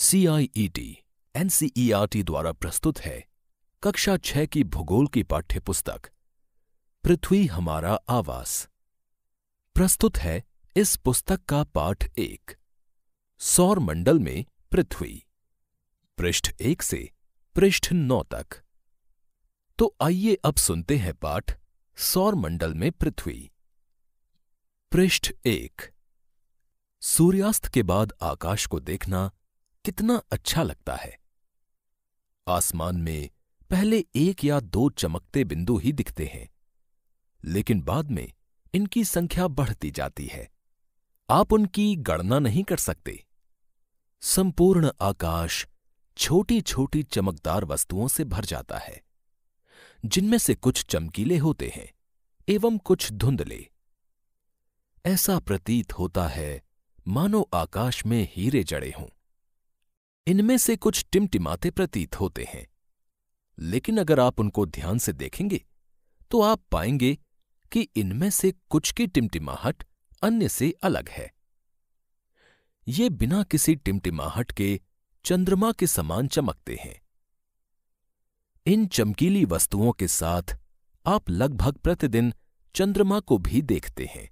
CIET NCERT e e द्वारा प्रस्तुत है कक्षा छह की भूगोल की पाठ्यपुस्तक पृथ्वी हमारा आवास प्रस्तुत है इस पुस्तक का पाठ एक सौर मंडल में पृथ्वी पृष्ठ एक से पृष्ठ नौ तक तो आइए अब सुनते हैं पाठ सौर मंडल में पृथ्वी पृष्ठ एक सूर्यास्त के बाद आकाश को देखना कितना अच्छा लगता है आसमान में पहले एक या दो चमकते बिंदु ही दिखते हैं लेकिन बाद में इनकी संख्या बढ़ती जाती है आप उनकी गणना नहीं कर सकते संपूर्ण आकाश छोटी छोटी चमकदार वस्तुओं से भर जाता है जिनमें से कुछ चमकीले होते हैं एवं कुछ धुंधले ऐसा प्रतीत होता है मानो आकाश में हीरे जड़े हों इनमें से कुछ टिमटिमाते प्रतीत होते हैं लेकिन अगर आप उनको ध्यान से देखेंगे तो आप पाएंगे कि इनमें से कुछ की टिमटिमाहट अन्य से अलग है ये बिना किसी टिमटिमाहट के चंद्रमा के समान चमकते हैं इन चमकीली वस्तुओं के साथ आप लगभग प्रतिदिन चंद्रमा को भी देखते हैं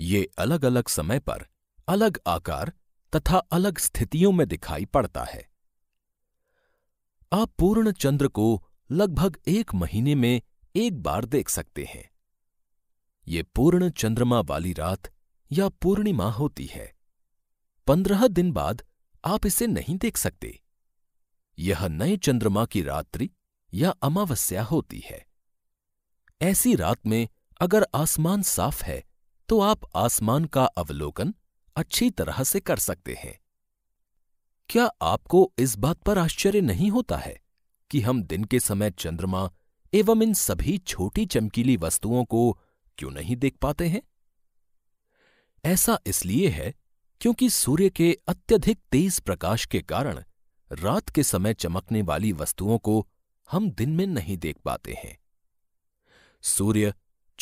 ये अलग अलग समय पर अलग आकार तथा अलग स्थितियों में दिखाई पड़ता है आप पूर्ण चंद्र को लगभग एक महीने में एक बार देख सकते हैं ये पूर्ण चंद्रमा वाली रात या पूर्णिमा होती है पंद्रह दिन बाद आप इसे नहीं देख सकते यह नए चंद्रमा की रात्रि या अमावस्या होती है ऐसी रात में अगर आसमान साफ है तो आप आसमान का अवलोकन अच्छी तरह से कर सकते हैं क्या आपको इस बात पर आश्चर्य नहीं होता है कि हम दिन के समय चंद्रमा एवं इन सभी छोटी चमकीली वस्तुओं को क्यों नहीं देख पाते हैं ऐसा इसलिए है क्योंकि सूर्य के अत्यधिक तेज प्रकाश के कारण रात के समय चमकने वाली वस्तुओं को हम दिन में नहीं देख पाते हैं सूर्य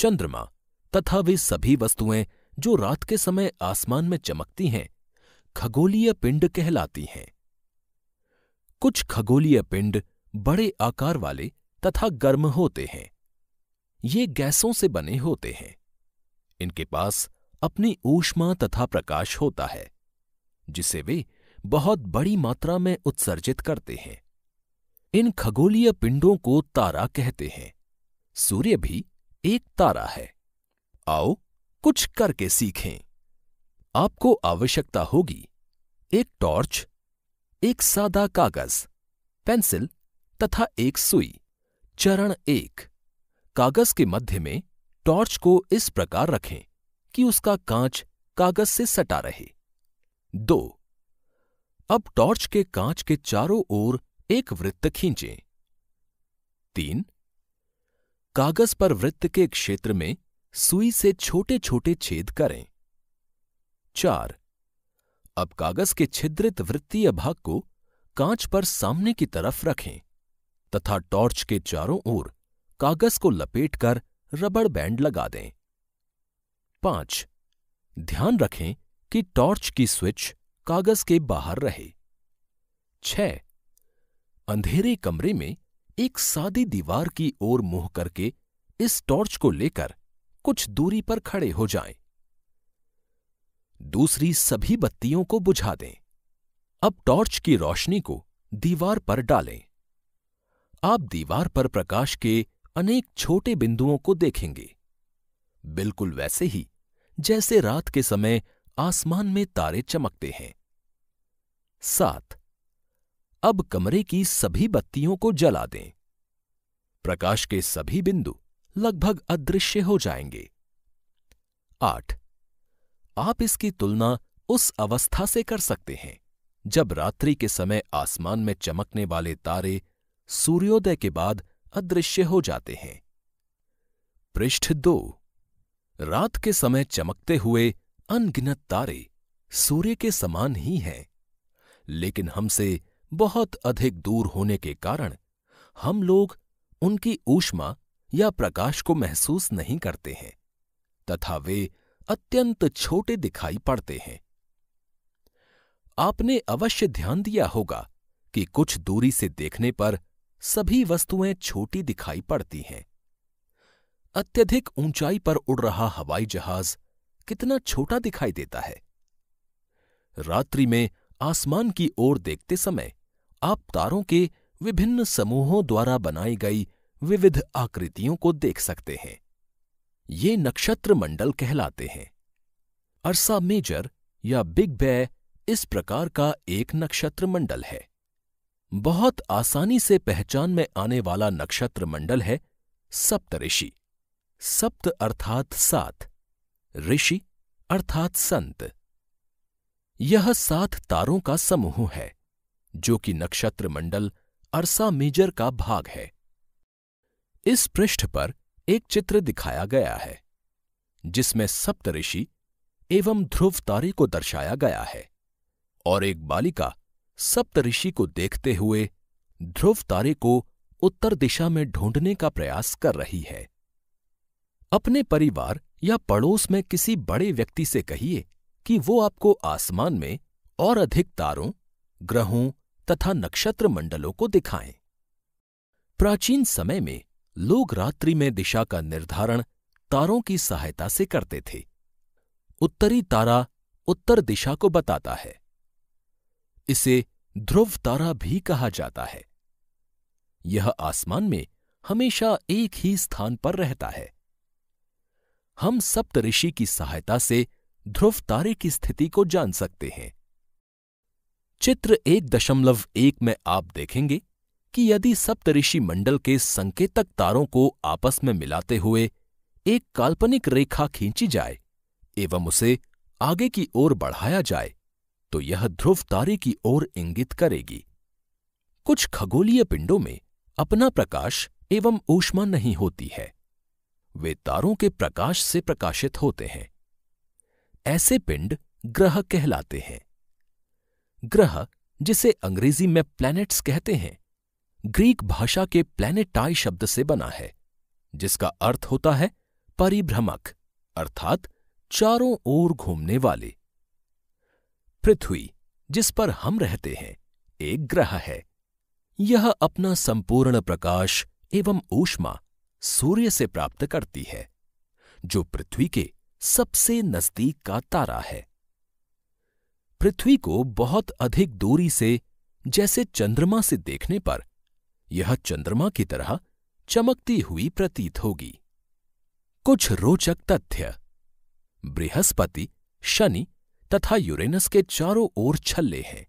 चंद्रमा तथा वे सभी वस्तुएं जो रात के समय आसमान में चमकती हैं खगोलीय पिंड कहलाती हैं कुछ खगोलीय पिंड बड़े आकार वाले तथा गर्म होते हैं ये गैसों से बने होते हैं इनके पास अपनी ऊष्मा तथा प्रकाश होता है जिसे वे बहुत बड़ी मात्रा में उत्सर्जित करते हैं इन खगोलीय पिंडों को तारा कहते हैं सूर्य भी एक तारा है आओ कुछ करके सीखें आपको आवश्यकता होगी एक टॉर्च एक सादा कागज पेंसिल तथा एक सुई चरण एक कागज के मध्य में टॉर्च को इस प्रकार रखें कि उसका कांच कागज से सटा रहे दो अब टॉर्च के कांच के चारों ओर एक वृत्त खींचें तीन कागज पर वृत्त के क्षेत्र में सुई से छोटे छोटे छेद करें चार अब कागज के छिद्रित वृत्तीय भाग को कांच पर सामने की तरफ रखें तथा टॉर्च के चारों ओर कागज को लपेटकर रबड़ बैंड लगा दें पांच ध्यान रखें कि टॉर्च की स्विच कागज के बाहर रहे छ अंधेरे कमरे में एक सादी दीवार की ओर मुंह करके इस टॉर्च को लेकर कुछ दूरी पर खड़े हो जाएं। दूसरी सभी बत्तियों को बुझा दें अब टॉर्च की रोशनी को दीवार पर डालें आप दीवार पर प्रकाश के अनेक छोटे बिंदुओं को देखेंगे बिल्कुल वैसे ही जैसे रात के समय आसमान में तारे चमकते हैं सात अब कमरे की सभी बत्तियों को जला दें प्रकाश के सभी बिंदु लगभग अदृश्य हो जाएंगे आठ आप इसकी तुलना उस अवस्था से कर सकते हैं जब रात्रि के समय आसमान में चमकने वाले तारे सूर्योदय के बाद अदृश्य हो जाते हैं पृष्ठ दो रात के समय चमकते हुए अनगिनत तारे सूर्य के समान ही हैं लेकिन हमसे बहुत अधिक दूर होने के कारण हम लोग उनकी ऊष्मा या प्रकाश को महसूस नहीं करते हैं तथा वे अत्यंत छोटे दिखाई पड़ते हैं आपने अवश्य ध्यान दिया होगा कि कुछ दूरी से देखने पर सभी वस्तुएं छोटी दिखाई पड़ती हैं अत्यधिक ऊंचाई पर उड़ रहा हवाई जहाज कितना छोटा दिखाई देता है रात्रि में आसमान की ओर देखते समय आप तारों के विभिन्न समूहों द्वारा बनाई गई विविध आकृतियों को देख सकते हैं ये नक्षत्र मंडल कहलाते हैं अरसा मेजर या बिग बै इस प्रकार का एक नक्षत्र मंडल है बहुत आसानी से पहचान में आने वाला नक्षत्र मंडल है सप्तऋषि सप्त अर्थात सात ऋषि अर्थात संत यह सात तारों का समूह है जो कि नक्षत्र मंडल अरसा मेजर का भाग है इस पृष्ठ पर एक चित्र दिखाया गया है जिसमें सप्तऋषि एवं ध्रुव तारे को दर्शाया गया है और एक बालिका सप्तऋषि को देखते हुए ध्रुव तारे को उत्तर दिशा में ढूंढने का प्रयास कर रही है अपने परिवार या पड़ोस में किसी बड़े व्यक्ति से कहिए कि वो आपको आसमान में और अधिक तारों ग्रहों तथा नक्षत्र मंडलों को दिखाएं प्राचीन समय में लोग रात्रि में दिशा का निर्धारण तारों की सहायता से करते थे उत्तरी तारा उत्तर दिशा को बताता है इसे ध्रुव तारा भी कहा जाता है यह आसमान में हमेशा एक ही स्थान पर रहता है हम सप्तऋषि की सहायता से ध्रुव तारे की स्थिति को जान सकते हैं चित्र एक दशमलव एक में आप देखेंगे कि यदि सप्तऋषि मंडल के संकेतक तारों को आपस में मिलाते हुए एक काल्पनिक रेखा खींची जाए एवं उसे आगे की ओर बढ़ाया जाए तो यह ध्रुव तारे की ओर इंगित करेगी कुछ खगोलीय पिंडों में अपना प्रकाश एवं ऊष्मा नहीं होती है वे तारों के प्रकाश से प्रकाशित होते हैं ऐसे पिंड ग्रह कहलाते हैं ग्रह जिसे अंग्रेजी में प्लैनेट्स कहते हैं ग्रीक भाषा के प्लैनेटाई शब्द से बना है जिसका अर्थ होता है परिभ्रमक अर्थात चारों ओर घूमने वाले पृथ्वी जिस पर हम रहते हैं एक ग्रह है यह अपना संपूर्ण प्रकाश एवं ऊष्मा सूर्य से प्राप्त करती है जो पृथ्वी के सबसे नजदीक का तारा है पृथ्वी को बहुत अधिक दूरी से जैसे चंद्रमा से देखने पर यह चंद्रमा की तरह चमकती हुई प्रतीत होगी कुछ रोचक तथ्य बृहस्पति शनि तथा यूरेनस के चारों ओर छल्ले हैं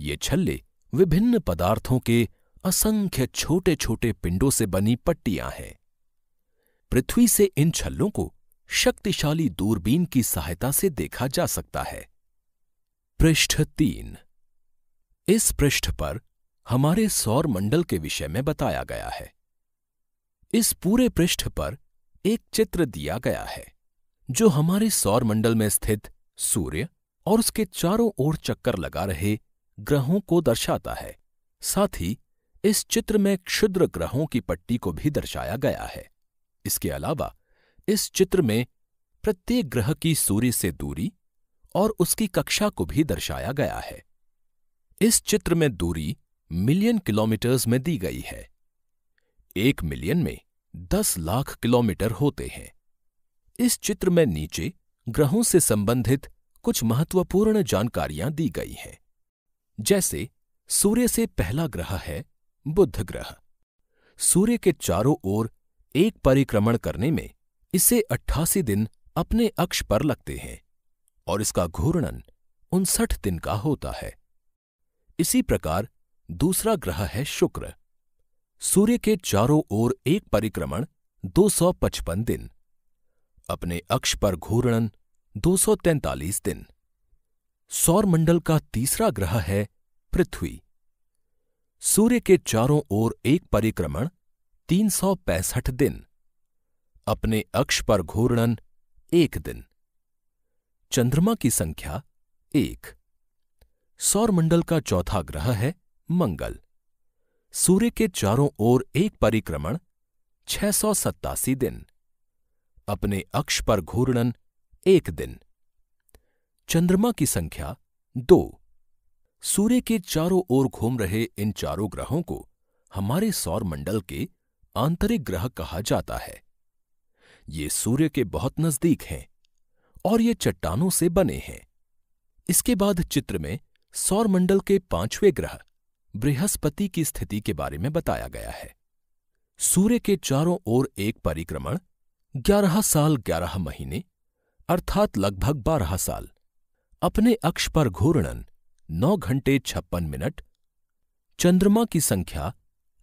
ये छल्ले विभिन्न पदार्थों के असंख्य छोटे छोटे पिंडों से बनी पट्टियां हैं पृथ्वी से इन छल्लों को शक्तिशाली दूरबीन की सहायता से देखा जा सकता है पृष्ठ तीन इस पृष्ठ पर हमारे सौर मंडल के विषय में बताया गया है इस पूरे पृष्ठ पर एक चित्र दिया गया है जो हमारे सौर मंडल में स्थित सूर्य और उसके चारों ओर चक्कर लगा रहे ग्रहों को दर्शाता है साथ ही इस चित्र में क्षुद्र ग्रहों की पट्टी को भी दर्शाया गया है इसके अलावा इस चित्र में प्रत्येक ग्रह की सूर्य से दूरी और उसकी कक्षा को भी दर्शाया गया है इस चित्र में दूरी मिलियन किलोमीटर्स में दी गई है एक मिलियन में दस लाख किलोमीटर होते हैं इस चित्र में नीचे ग्रहों से संबंधित कुछ महत्वपूर्ण जानकारियां दी गई हैं जैसे सूर्य से पहला ग्रह है बुध ग्रह सूर्य के चारों ओर एक परिक्रमण करने में इसे अट्ठासी दिन अपने अक्ष पर लगते हैं और इसका घूर्णन उनसठ दिन का होता है इसी प्रकार दूसरा ग्रह है शुक्र सूर्य के चारों ओर एक परिक्रमण 255 दिन अपने अक्ष पर घूर्णन 243 दिन सौर मंडल का तीसरा ग्रह है पृथ्वी सूर्य के चारों ओर एक परिक्रमण 365 दिन अपने अक्ष पर घूर्णन एक दिन चंद्रमा की संख्या एक सौरमंडल का चौथा ग्रह है मंगल सूर्य के चारों ओर एक परिक्रमण छह सौ सत्तासी दिन अपने अक्ष पर घूर्णन एक दिन चंद्रमा की संख्या दो सूर्य के चारों ओर घूम रहे इन चारों ग्रहों को हमारे सौर मंडल के आंतरिक ग्रह कहा जाता है ये सूर्य के बहुत नजदीक हैं और ये चट्टानों से बने हैं इसके बाद चित्र में सौर मंडल के पांचवें ग्रह बृहस्पति की स्थिति के बारे में बताया गया है सूर्य के चारों ओर एक परिक्रमण ग्यारह साल ग्यारह महीने अर्थात लगभग बारह साल अपने अक्ष पर घूर्णन नौ घंटे छप्पन मिनट चंद्रमा की संख्या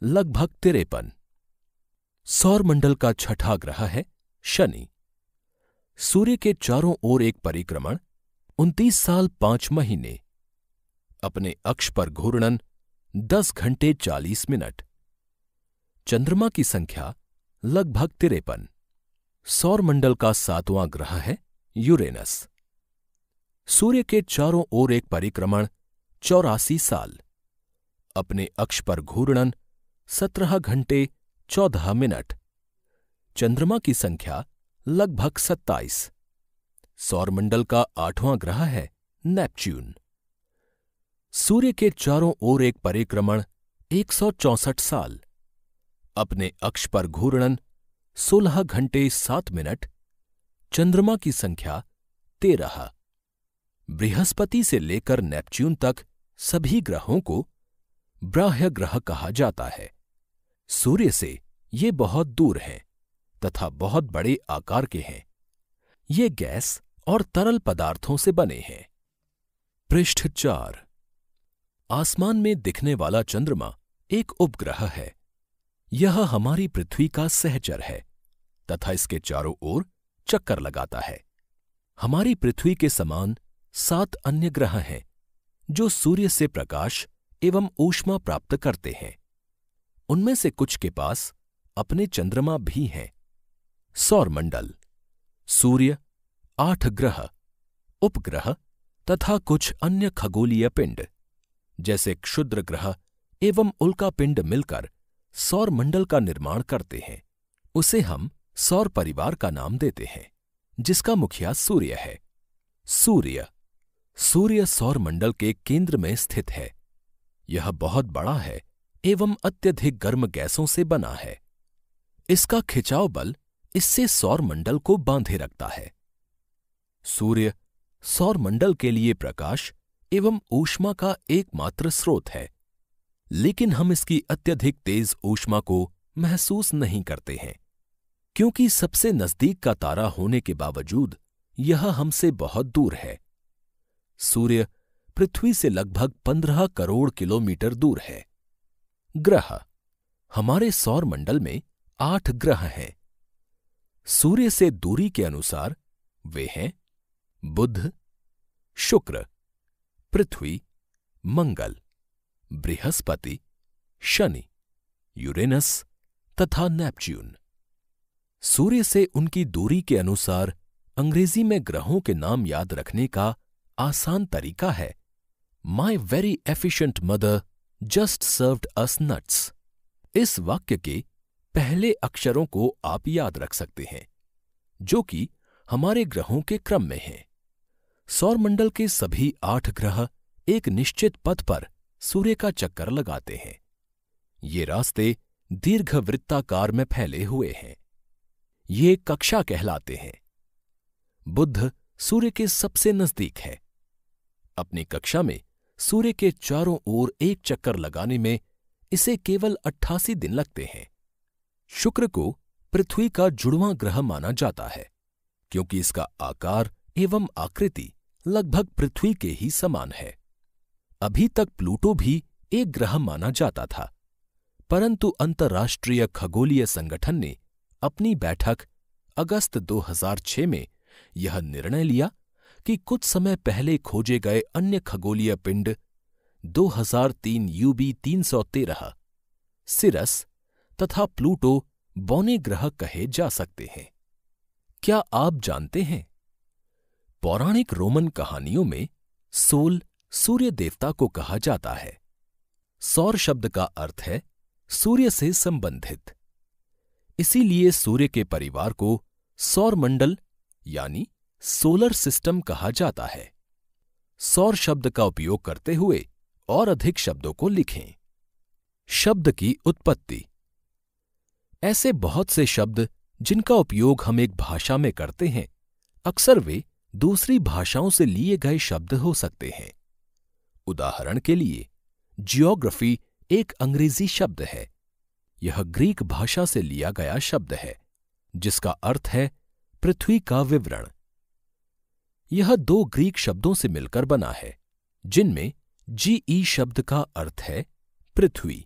लगभग तिरपन सौरमंडल का छठा ग्रह है शनि सूर्य के चारों ओर एक परिक्रमण उनतीस साल पांच महीने अपने अक्ष पर घूर्णन दस घंटे चालीस मिनट चंद्रमा की संख्या लगभग तिरपन सौरमंडल का सातवां ग्रह है यूरेनस सूर्य के चारों ओर एक परिक्रमण चौरासी साल अपने अक्ष पर घूर्णन सत्रह घंटे चौदह मिनट चंद्रमा की संख्या लगभग सत्ताईस सौरमंडल का आठवां ग्रह है नेपच्यून सूर्य के चारों ओर एक परिक्रमण 164 साल अपने अक्ष पर घूर्णन 16 घंटे 7 मिनट चंद्रमा की संख्या तेरह बृहस्पति से लेकर नेपच्यून तक सभी ग्रहों को ब्राह्य ग्रह कहा जाता है सूर्य से ये बहुत दूर हैं तथा बहुत बड़े आकार के हैं ये गैस और तरल पदार्थों से बने हैं पृष्ठ चार आसमान में दिखने वाला चंद्रमा एक उपग्रह है यह हमारी पृथ्वी का सहचर है तथा इसके चारों ओर चक्कर लगाता है हमारी पृथ्वी के समान सात अन्य ग्रह हैं जो सूर्य से प्रकाश एवं ऊष्मा प्राप्त करते हैं उनमें से कुछ के पास अपने चंद्रमा भी हैं सौरमंडल सूर्य आठ ग्रह उपग्रह तथा कुछ अन्य खगोलीय पिंड जैसे क्षुद्र ग्रह एवं उल्का पिंड मिलकर सौर मंडल का निर्माण करते हैं उसे हम सौर परिवार का नाम देते हैं जिसका मुखिया सूर्य है सूर्य सूर्य सौर मंडल के केंद्र में स्थित है यह बहुत बड़ा है एवं अत्यधिक गर्म गैसों से बना है इसका खिंचाव बल इससे सौर मंडल को बांधे रखता है सूर्य सौर मंडल के लिए प्रकाश एवं ऊष्मा का एकमात्र स्रोत है लेकिन हम इसकी अत्यधिक तेज ऊष्मा को महसूस नहीं करते हैं क्योंकि सबसे नजदीक का तारा होने के बावजूद यह हमसे बहुत दूर है सूर्य पृथ्वी से लगभग पंद्रह करोड़ किलोमीटर दूर है ग्रह हमारे सौर मंडल में आठ ग्रह हैं सूर्य से दूरी के अनुसार वे हैं बुध शुक्र पृथ्वी मंगल बृहस्पति शनि यूरेनस तथा नेपच्यून सूर्य से उनकी दूरी के अनुसार अंग्रेजी में ग्रहों के नाम याद रखने का आसान तरीका है my very efficient mother just served us nuts इस वाक्य के पहले अक्षरों को आप याद रख सकते हैं जो कि हमारे ग्रहों के क्रम में हैं सौरमंडल के सभी आठ ग्रह एक निश्चित पथ पर सूर्य का चक्कर लगाते हैं ये रास्ते दीर्घ वृत्ताकार में फैले हुए हैं ये कक्षा कहलाते हैं बुद्ध सूर्य के सबसे नजदीक है अपनी कक्षा में सूर्य के चारों ओर एक चक्कर लगाने में इसे केवल अट्ठासी दिन लगते हैं शुक्र को पृथ्वी का जुड़वा ग्रह माना जाता है क्योंकि इसका आकार एवं आकृति लगभग पृथ्वी के ही समान है अभी तक प्लूटो भी एक ग्रह माना जाता था परंतु अंतर्राष्ट्रीय खगोलीय संगठन ने अपनी बैठक अगस्त 2006 में यह निर्णय लिया कि कुछ समय पहले खोजे गए अन्य खगोलीय पिंड 2003 यूबी तीन सिरस तथा प्लूटो बौने ग्रह कहे जा सकते हैं क्या आप जानते हैं पौराणिक रोमन कहानियों में सोल सूर्य देवता को कहा जाता है सौर शब्द का अर्थ है सूर्य से संबंधित इसीलिए सूर्य के परिवार को सौर मंडल यानी सोलर सिस्टम कहा जाता है सौर शब्द का उपयोग करते हुए और अधिक शब्दों को लिखें शब्द की उत्पत्ति ऐसे बहुत से शब्द जिनका उपयोग हम एक भाषा में करते हैं अक्सर वे दूसरी भाषाओं से लिए गए शब्द हो सकते हैं उदाहरण के लिए जियोग्राफी एक अंग्रेजी शब्द है यह ग्रीक भाषा से लिया गया शब्द है जिसका अर्थ है पृथ्वी का विवरण यह दो ग्रीक शब्दों से मिलकर बना है जिनमें जीई शब्द का अर्थ है पृथ्वी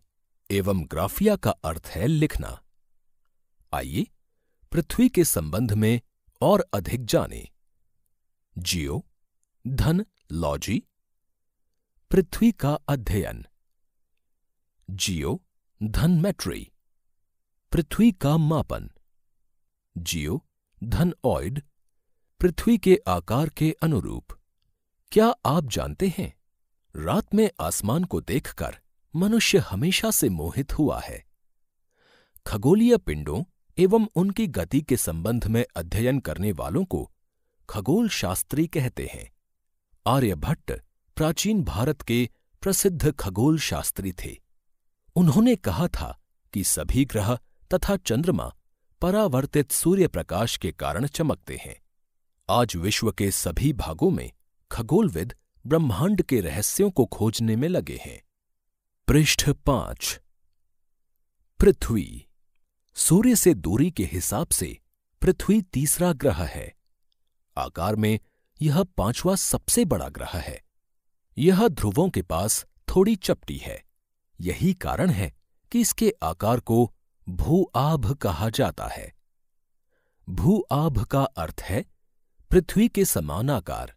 एवं ग्राफिया का अर्थ है लिखना आइए पृथ्वी के संबंध में और अधिक जानें। जियो धन लॉजी पृथ्वी का अध्ययन जियो धन मैट्री पृथ्वी का मापन जियो धन ऑइड पृथ्वी के आकार के अनुरूप क्या आप जानते हैं रात में आसमान को देखकर मनुष्य हमेशा से मोहित हुआ है खगोलीय पिंडों एवं उनकी गति के संबंध में अध्ययन करने वालों को खगोल शास्त्री कहते हैं आर्यभट्ट प्राचीन भारत के प्रसिद्ध खगोल शास्त्री थे उन्होंने कहा था कि सभी ग्रह तथा चंद्रमा परावर्तित सूर्य प्रकाश के कारण चमकते हैं आज विश्व के सभी भागों में खगोलविद ब्रह्मांड के रहस्यों को खोजने में लगे हैं पृष्ठ पांच पृथ्वी सूर्य से दूरी के हिसाब से पृथ्वी तीसरा ग्रह है आकार में यह पांचवा सबसे बड़ा ग्रह है यह ध्रुवों के पास थोड़ी चपटी है यही कारण है कि इसके आकार को भू आभ कहा जाता है भू आभ का अर्थ है पृथ्वी के समान आकार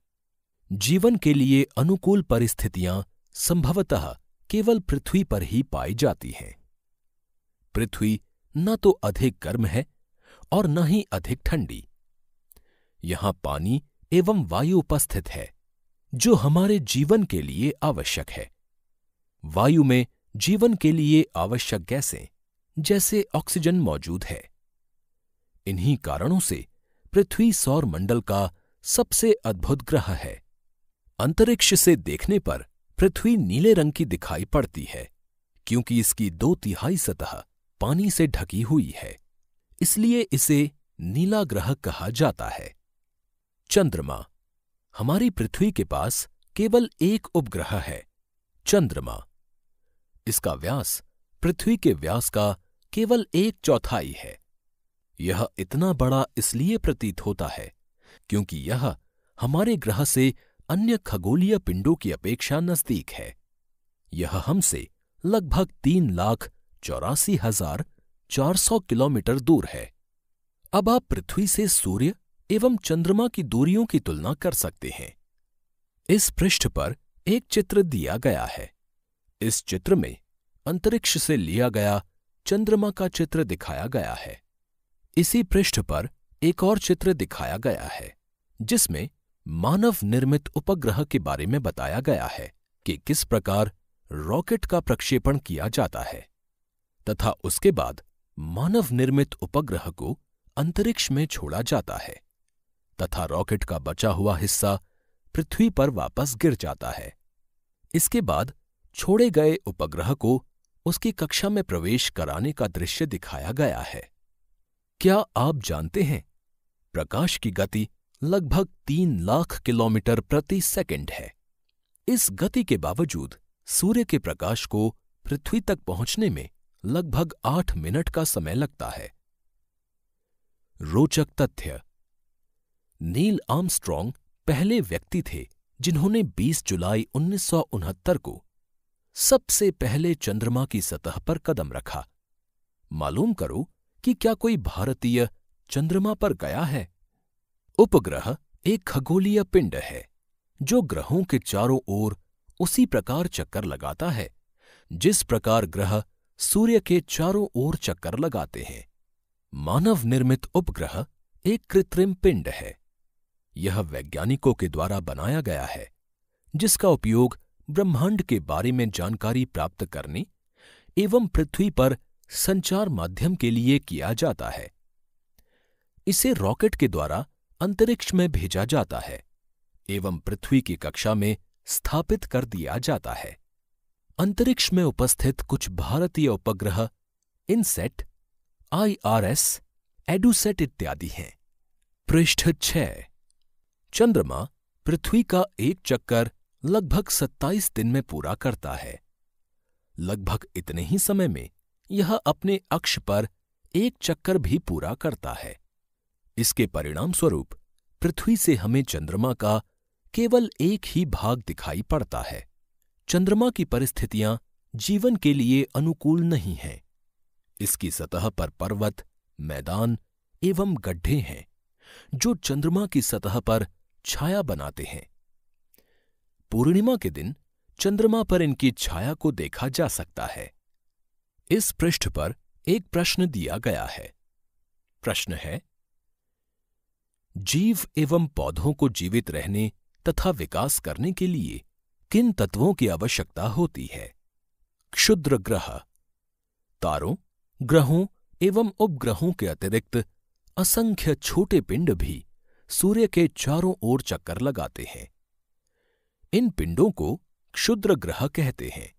जीवन के लिए अनुकूल परिस्थितियां संभवतः केवल पृथ्वी पर ही पाई जाती हैं पृथ्वी न तो अधिक गर्म है और न ही अधिक ठंडी यहाँ पानी एवं वायु उपस्थित है जो हमारे जीवन के लिए आवश्यक है वायु में जीवन के लिए आवश्यक गैसें जैसे ऑक्सीजन मौजूद है इन्हीं कारणों से पृथ्वी सौर मंडल का सबसे अद्भुत ग्रह है अंतरिक्ष से देखने पर पृथ्वी नीले रंग की दिखाई पड़ती है क्योंकि इसकी दो तिहाई सतह पानी से ढकी हुई है इसलिए इसे नीला ग्रह कहा जाता है चंद्रमा हमारी पृथ्वी के पास केवल एक उपग्रह है चंद्रमा इसका व्यास पृथ्वी के व्यास का केवल एक चौथाई है यह इतना बड़ा इसलिए प्रतीत होता है क्योंकि यह हमारे ग्रह से अन्य खगोलीय पिंडों की अपेक्षा नजदीक है यह हमसे लगभग तीन लाख चौरासी हजार चार सौ किलोमीटर दूर है अब आप पृथ्वी से सूर्य एवं चंद्रमा की दूरियों की तुलना कर सकते हैं इस पृष्ठ पर एक चित्र दिया गया है इस चित्र में अंतरिक्ष से लिया गया चंद्रमा का चित्र दिखाया गया है इसी पृष्ठ पर एक और चित्र दिखाया गया है जिसमें मानव निर्मित उपग्रह के बारे में बताया गया है कि किस प्रकार रॉकेट का प्रक्षेपण किया जाता है तथा उसके बाद मानव निर्मित उपग्रह को अंतरिक्ष में छोड़ा जाता है तथा रॉकेट का बचा हुआ हिस्सा पृथ्वी पर वापस गिर जाता है इसके बाद छोड़े गए उपग्रह को उसकी कक्षा में प्रवेश कराने का दृश्य दिखाया गया है क्या आप जानते हैं प्रकाश की गति लगभग तीन लाख किलोमीटर प्रति सेकंड है इस गति के बावजूद सूर्य के प्रकाश को पृथ्वी तक पहुंचने में लगभग आठ मिनट का समय लगता है रोचक तथ्य नील आर्मस्ट्रॉन्ग पहले व्यक्ति थे जिन्होंने 20 जुलाई उन्नीस को सबसे पहले चंद्रमा की सतह पर कदम रखा मालूम करो कि क्या कोई भारतीय चंद्रमा पर गया है उपग्रह एक खगोलीय पिंड है जो ग्रहों के चारों ओर उसी प्रकार चक्कर लगाता है जिस प्रकार ग्रह सूर्य के चारों ओर चक्कर लगाते हैं मानव निर्मित उपग्रह एक कृत्रिम पिंड है यह वैज्ञानिकों के द्वारा बनाया गया है जिसका उपयोग ब्रह्मांड के बारे में जानकारी प्राप्त करने एवं पृथ्वी पर संचार माध्यम के लिए किया जाता है इसे रॉकेट के द्वारा अंतरिक्ष में भेजा जाता है एवं पृथ्वी की कक्षा में स्थापित कर दिया जाता है अंतरिक्ष में उपस्थित कुछ भारतीय उपग्रह इनसेट आईआरएस एडुसेट इत्यादि हैं पृष्ठ छ चंद्रमा पृथ्वी का एक चक्कर लगभग सत्ताईस दिन में पूरा करता है लगभग इतने ही समय में यह अपने अक्ष पर एक चक्कर भी पूरा करता है इसके परिणाम स्वरूप पृथ्वी से हमें चंद्रमा का केवल एक ही भाग दिखाई पड़ता है चंद्रमा की परिस्थितियां जीवन के लिए अनुकूल नहीं हैं इसकी सतह पर पर्वत मैदान एवं गड्ढे हैं जो चंद्रमा की सतह पर छाया बनाते हैं पूर्णिमा के दिन चंद्रमा पर इनकी छाया को देखा जा सकता है इस पृष्ठ पर एक प्रश्न दिया गया है प्रश्न है जीव एवं पौधों को जीवित रहने तथा विकास करने के लिए किन तत्वों की आवश्यकता होती है क्षुद्र ग्रह तारों ग्रहों एवं उपग्रहों के अतिरिक्त असंख्य छोटे पिंड भी सूर्य के चारों ओर चक्कर लगाते हैं इन पिंडों को क्षुद्र ग्रह कहते हैं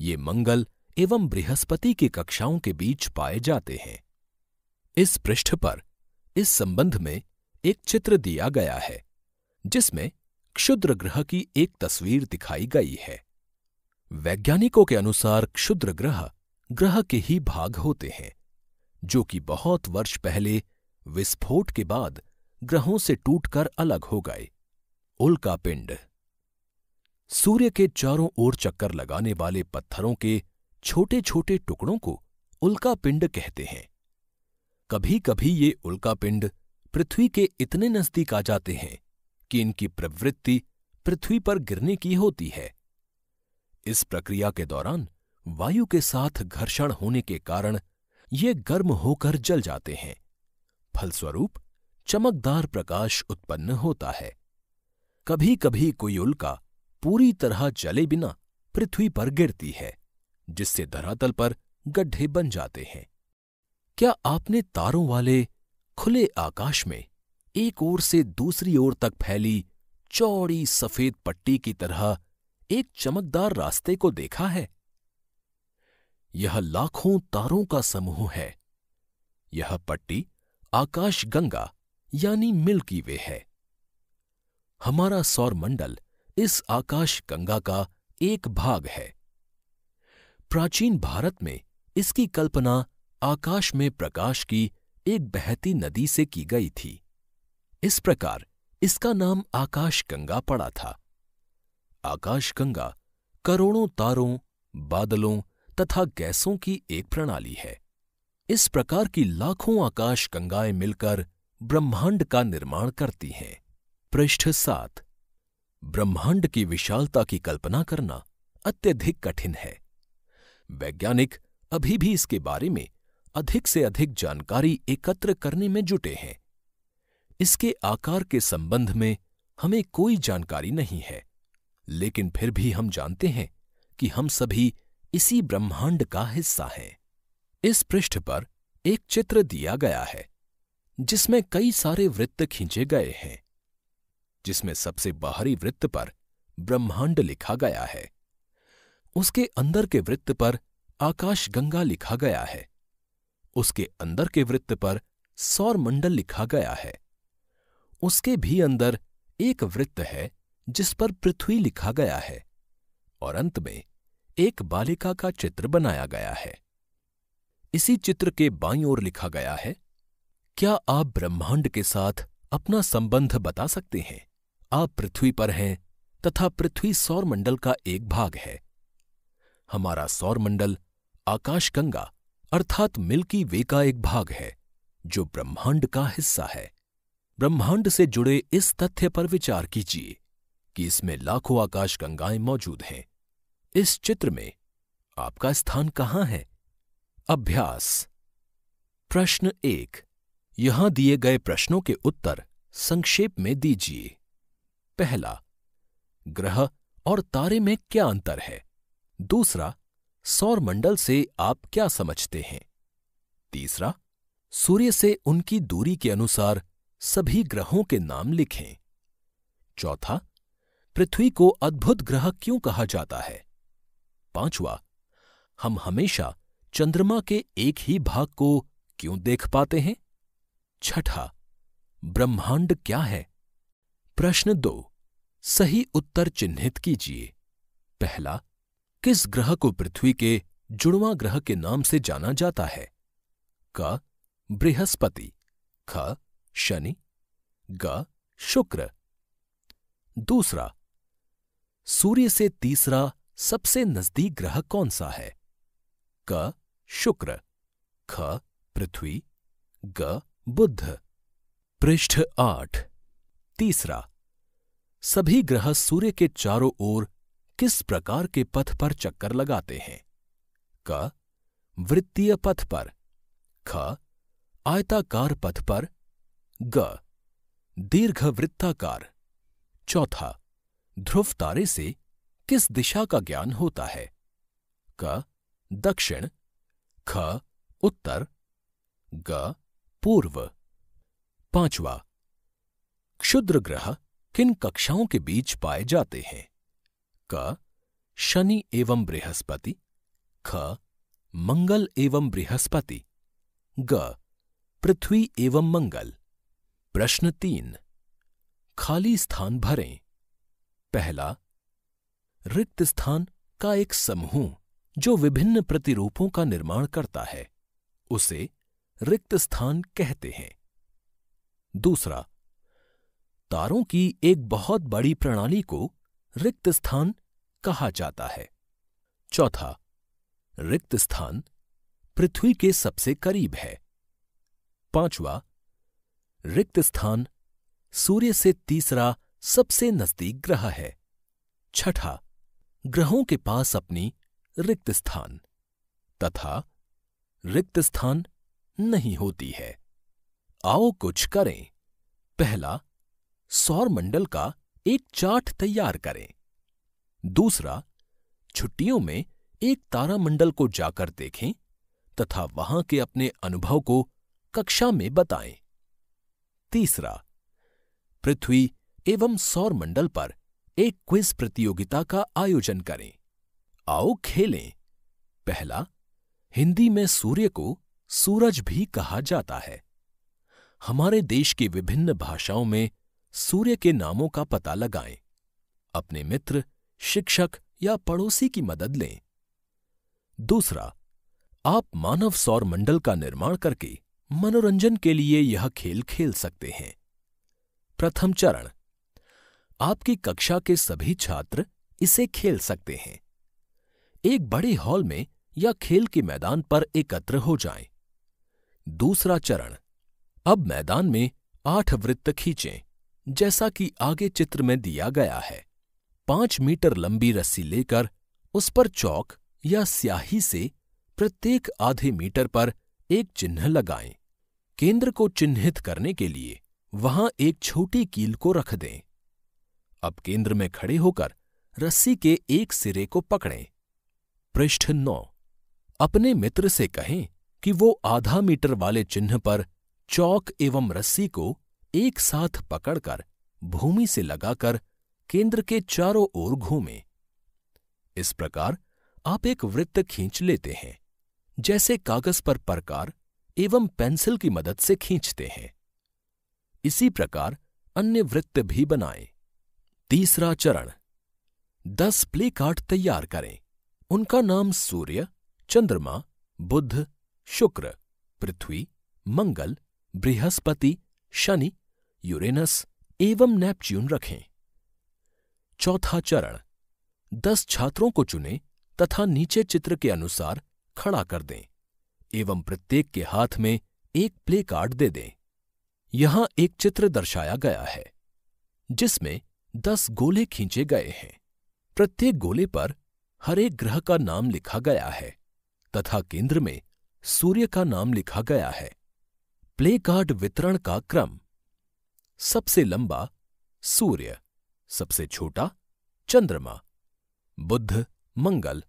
ये मंगल एवं बृहस्पति की कक्षाओं के बीच पाए जाते हैं इस पृष्ठ पर इस संबंध में एक चित्र दिया गया है जिसमें क्षुद्र ग्रह की एक तस्वीर दिखाई गई है वैज्ञानिकों के अनुसार क्षुद्र ग्रह ग्रह के ही भाग होते हैं जो कि बहुत वर्ष पहले विस्फोट के बाद ग्रहों से टूटकर अलग हो गए उल्का पिंड सूर्य के चारों ओर चक्कर लगाने वाले पत्थरों के छोटे छोटे टुकड़ों को उल्का पिंड कहते हैं कभी कभी ये उल्का पिंड पृथ्वी के इतने नजदीक आ जाते हैं कि इनकी प्रवृत्ति पृथ्वी पर गिरने की होती है इस प्रक्रिया के दौरान वायु के साथ घर्षण होने के कारण ये गर्म होकर जल जाते हैं फलस्वरूप चमकदार प्रकाश उत्पन्न होता है कभी कभी कोई उल्का पूरी तरह जले बिना पृथ्वी पर गिरती है जिससे धरातल पर गड्ढे बन जाते हैं क्या आपने तारों वाले खुले आकाश में एक ओर से दूसरी ओर तक फैली चौड़ी सफेद पट्टी की तरह एक चमकदार रास्ते को देखा है यह लाखों तारों का समूह है यह पट्टी आकाश गंगा यानी मिल्की वे है हमारा सौर मंडल इस आकाश गंगा का एक भाग है प्राचीन भारत में इसकी कल्पना आकाश में प्रकाश की एक बहती नदी से की गई थी इस प्रकार इसका नाम आकाश गंगा पड़ा था आकाश गंगा करोड़ों तारों बादलों तथा गैसों की एक प्रणाली है इस प्रकार की लाखों आकाश गंगाएं मिलकर ब्रह्मांड का निर्माण करती हैं पृष्ठ सात ब्रह्मांड की विशालता की कल्पना करना अत्यधिक कठिन है वैज्ञानिक अभी भी इसके बारे में अधिक से अधिक जानकारी एकत्र करने में जुटे हैं इसके आकार के संबंध में हमें कोई जानकारी नहीं है लेकिन फिर भी हम जानते हैं कि हम सभी इसी ब्रह्मांड का हिस्सा हैं इस पृष्ठ पर एक चित्र दिया गया है जिसमें कई सारे वृत्त खींचे गए हैं जिसमें सबसे बाहरी वृत्त पर ब्रह्मांड लिखा गया है उसके अंदर के वृत्त पर आकाशगंगा लिखा गया है उसके अंदर के वृत्त पर सौरमंडल लिखा गया है उसके भी अंदर एक वृत्त है जिस पर पृथ्वी लिखा गया है और अंत में एक बालिका का चित्र बनाया गया है इसी चित्र के बाईं ओर लिखा गया है क्या आप ब्रह्मांड के साथ अपना संबंध बता सकते हैं आप पृथ्वी पर हैं तथा पृथ्वी सौरमंडल का एक भाग है हमारा सौरमंडल आकाशगंगा अर्थात मिल्की वे का एक भाग है जो ब्रह्मांड का हिस्सा है ब्रह्मांड से जुड़े इस तथ्य पर विचार कीजिए कि इसमें लाखों आकाशगंगाएं मौजूद हैं इस चित्र में आपका स्थान कहाँ है अभ्यास प्रश्न एक यहां दिए गए प्रश्नों के उत्तर संक्षेप में दीजिए पहला ग्रह और तारे में क्या अंतर है दूसरा सौर मंडल से आप क्या समझते हैं तीसरा सूर्य से उनकी दूरी के अनुसार सभी ग्रहों के नाम लिखें चौथा पृथ्वी को अद्भुत ग्रह क्यों कहा जाता है पांचवा हम हमेशा चंद्रमा के एक ही भाग को क्यों देख पाते हैं छठा ब्रह्मांड क्या है प्रश्न दो सही उत्तर चिन्हित कीजिए पहला किस ग्रह को पृथ्वी के जुड़वा ग्रह के नाम से जाना जाता है क बृहस्पति ख शनि ग शुक्र दूसरा सूर्य से तीसरा सबसे नजदीक ग्रह कौन सा है क शुक्र ख पृथ्वी ग बुद्ध पृष्ठ आठ तीसरा सभी ग्रह सूर्य के चारों ओर किस प्रकार के पथ पर चक्कर लगाते हैं क वृत्तीय पथ पर ख आयताकार पथ पर ग दीर्घ वृत्ताकार चौथा ध्रुव तारे से किस दिशा का ज्ञान होता है क दक्षिण ख उत्तर ग पूर्व पांचवा क्षुद्र ग्रह किन कक्षाओं के बीच पाए जाते हैं क शनि एवं बृहस्पति ख मंगल एवं बृहस्पति ग पृथ्वी एवं मंगल प्रश्न तीन खाली स्थान भरें पहला रिक्त स्थान का एक समूह जो विभिन्न प्रतिरूपों का निर्माण करता है उसे रिक्त स्थान कहते हैं दूसरा तारों की एक बहुत बड़ी प्रणाली को रिक्त स्थान कहा जाता है चौथा रिक्त स्थान पृथ्वी के सबसे करीब है पांचवा रिक्त स्थान सूर्य से तीसरा सबसे नजदीक ग्रह है छठा ग्रहों के पास अपनी रिक्त स्थान तथा रिक्त स्थान नहीं होती है आओ कुछ करें पहला सौर मंडल का एक चार्ट तैयार करें दूसरा छुट्टियों में एक तारामंडल को जाकर देखें तथा वहां के अपने अनुभव को कक्षा में बताएं तीसरा पृथ्वी एवं सौर मंडल पर एक क्विज प्रतियोगिता का आयोजन करें आओ खेलें पहला हिंदी में सूर्य को सूरज भी कहा जाता है हमारे देश की विभिन्न भाषाओं में सूर्य के नामों का पता लगाएं अपने मित्र शिक्षक या पड़ोसी की मदद लें दूसरा आप मानव सौर मंडल का निर्माण करके मनोरंजन के लिए यह खेल खेल सकते हैं प्रथम चरण आपकी कक्षा के सभी छात्र इसे खेल सकते हैं एक बड़े हॉल में या खेल के मैदान पर एकत्र हो जाएं। दूसरा चरण अब मैदान में आठ वृत्त खींचें जैसा कि आगे चित्र में दिया गया है पांच मीटर लंबी रस्सी लेकर उस पर चौक या स्याही से प्रत्येक आधे मीटर पर एक चिन्ह लगाएं। केंद्र को चिन्हित करने के लिए वहां एक छोटी कील को रख दें अब केंद्र में खड़े होकर रस्सी के एक सिरे को पकड़ें पृष्ठ नौ अपने मित्र से कहें कि वो आधा मीटर वाले चिन्ह पर चौक एवं रस्सी को एक साथ पकड़कर भूमि से लगाकर केंद्र के चारों ओर घूमे इस प्रकार आप एक वृत्त खींच लेते हैं जैसे कागज पर प्रकार एवं पेंसिल की मदद से खींचते हैं इसी प्रकार अन्य वृत्त भी बनाएं। तीसरा चरण दस प्ले कार्ड तैयार करें उनका नाम सूर्य चंद्रमा बुद्ध शुक्र पृथ्वी मंगल बृहस्पति शनि यूरेनस एवं नेपच्यून रखें चौथा चरण दस छात्रों को चुने तथा नीचे चित्र के अनुसार खड़ा कर दें एवं प्रत्येक के हाथ में एक प्ले कार्ड दे दें यहां एक चित्र दर्शाया गया है जिसमें दस गोले खींचे गए हैं प्रत्येक गोले पर हरेक ग्रह का नाम लिखा गया है तथा केंद्र में सूर्य का नाम लिखा गया है प्ले कार्ड वितरण का क्रम सबसे लंबा सूर्य सबसे छोटा चंद्रमा बुद्ध मंगल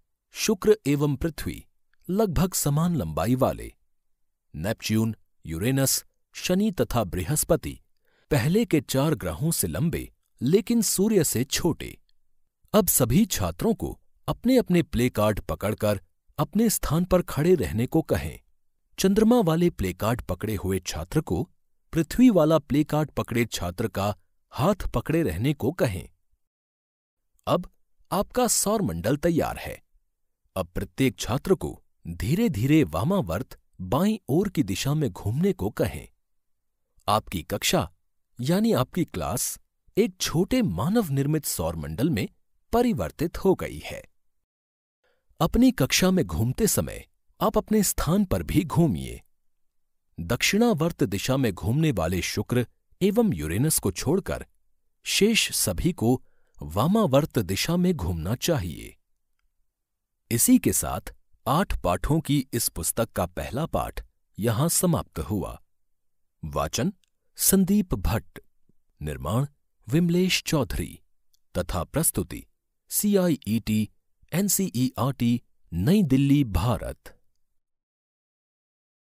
शुक्र एवं पृथ्वी लगभग समान लंबाई वाले नेपच्यून यूरेनस शनि तथा बृहस्पति पहले के चार ग्रहों से लंबे लेकिन सूर्य से छोटे अब सभी छात्रों को अपने अपने प्ले कार्ड पकड़कर अपने स्थान पर खड़े रहने को कहें चंद्रमा वाले प्लेकार्ड पकड़े हुए छात्र को पृथ्वी वाला प्लेकार्ड पकड़े छात्र का हाथ पकड़े रहने को कहें अब आपका सौर मंडल तैयार है अब प्रत्येक छात्र को धीरे धीरे वामावर्त बाई ओर की दिशा में घूमने को कहें आपकी कक्षा यानी आपकी क्लास एक छोटे मानव निर्मित सौर मंडल में परिवर्तित हो गई है अपनी कक्षा में घूमते समय आप अपने स्थान पर भी घूमिए दक्षिणावर्त दिशा में घूमने वाले शुक्र एवं यूरेनस को छोड़कर शेष सभी को वामावर्त दिशा में घूमना चाहिए इसी के साथ आठ पाठों की इस पुस्तक का पहला पाठ यहां समाप्त हुआ वाचन संदीप भट्ट निर्माण विमलेश चौधरी तथा प्रस्तुति सीआईईटी एन आर टी नई दिल्ली भारत